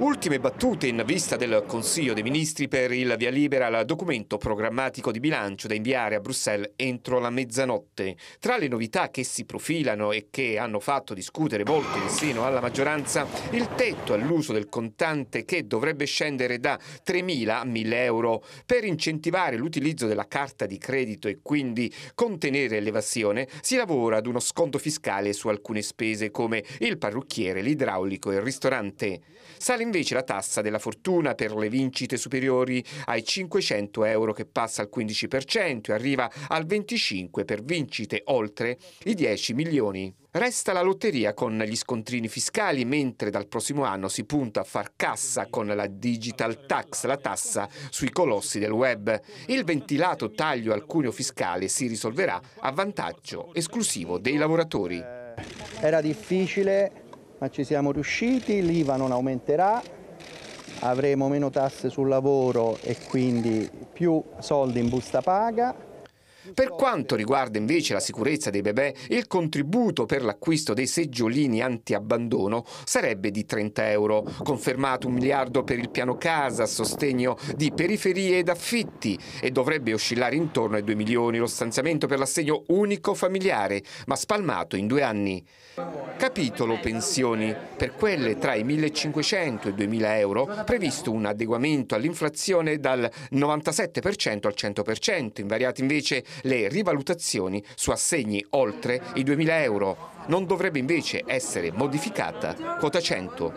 Ultime battute in vista del Consiglio dei Ministri per il via libera al documento programmatico di bilancio da inviare a Bruxelles entro la mezzanotte. Tra le novità che si profilano e che hanno fatto discutere molto in seno alla maggioranza, il tetto all'uso del contante che dovrebbe scendere da 3.000 a 1.000 euro per incentivare l'utilizzo della carta di credito e quindi contenere l'evasione, si lavora ad uno sconto fiscale su alcune spese come il parrucchiere, l'idraulico e il ristorante. Sale invece la tassa della fortuna per le vincite superiori ai 500 euro che passa al 15% e arriva al 25% per vincite oltre i 10 milioni. Resta la lotteria con gli scontrini fiscali, mentre dal prossimo anno si punta a far cassa con la digital tax, la tassa sui colossi del web. Il ventilato taglio al cuneo fiscale si risolverà a vantaggio esclusivo dei lavoratori. Era difficile ma ci siamo riusciti, l'IVA non aumenterà, avremo meno tasse sul lavoro e quindi più soldi in busta paga per quanto riguarda invece la sicurezza dei bebè, il contributo per l'acquisto dei seggiolini anti-abbandono sarebbe di 30 euro, confermato un miliardo per il piano casa a sostegno di periferie ed affitti e dovrebbe oscillare intorno ai 2 milioni lo stanziamento per l'assegno unico familiare, ma spalmato in due anni. Capitolo pensioni. Per quelle tra i 1.500 e i 2.000 euro previsto un adeguamento all'inflazione dal 97% al 100%, invariati invece le rivalutazioni su assegni oltre i 2.000 euro. Non dovrebbe invece essere modificata quota 100.